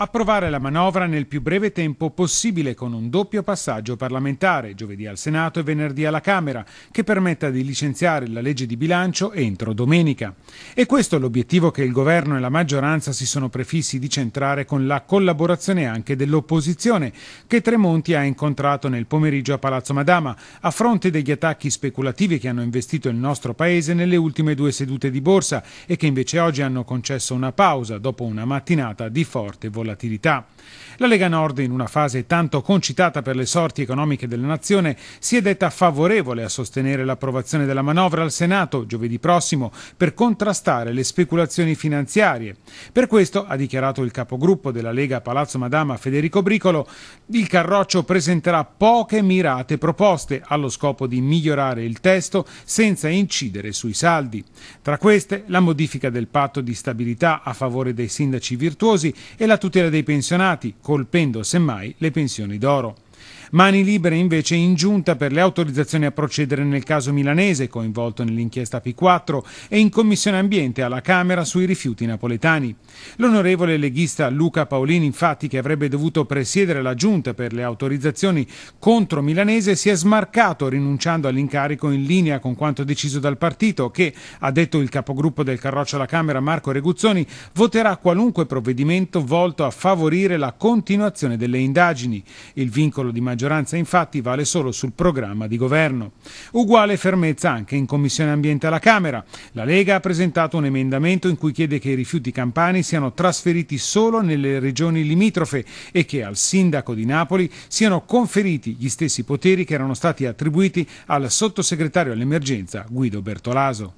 approvare la manovra nel più breve tempo possibile con un doppio passaggio parlamentare, giovedì al Senato e venerdì alla Camera, che permetta di licenziare la legge di bilancio entro domenica. E questo è l'obiettivo che il governo e la maggioranza si sono prefissi di centrare con la collaborazione anche dell'opposizione, che Tremonti ha incontrato nel pomeriggio a Palazzo Madama, a fronte degli attacchi speculativi che hanno investito il nostro paese nelle ultime due sedute di borsa e che invece oggi hanno concesso una pausa dopo una mattinata di forte volatilità volatilità. La Lega Nord, in una fase tanto concitata per le sorti economiche della nazione, si è detta favorevole a sostenere l'approvazione della manovra al Senato giovedì prossimo per contrastare le speculazioni finanziarie. Per questo, ha dichiarato il capogruppo della Lega Palazzo Madama Federico Bricolo, il Carroccio presenterà poche mirate proposte allo scopo di migliorare il testo senza incidere sui saldi. Tra queste la modifica del patto di stabilità a favore dei sindaci virtuosi e la tutela tutela dei pensionati, colpendo semmai le pensioni d'oro. Mani libere invece in giunta per le autorizzazioni a procedere nel caso milanese, coinvolto nell'inchiesta P4, e in Commissione Ambiente alla Camera sui rifiuti napoletani. L'onorevole leghista Luca Paolini, infatti, che avrebbe dovuto presiedere la giunta per le autorizzazioni contro milanese, si è smarcato rinunciando all'incarico in linea con quanto deciso dal partito che, ha detto il capogruppo del Carroccio alla Camera Marco Reguzzoni, voterà qualunque provvedimento volto a favorire la continuazione delle indagini. Il vincolo di maggioranza maggioranza infatti vale solo sul programma di governo. Uguale fermezza anche in Commissione Ambiente alla Camera. La Lega ha presentato un emendamento in cui chiede che i rifiuti campani siano trasferiti solo nelle regioni limitrofe e che al sindaco di Napoli siano conferiti gli stessi poteri che erano stati attribuiti al sottosegretario all'emergenza Guido Bertolaso.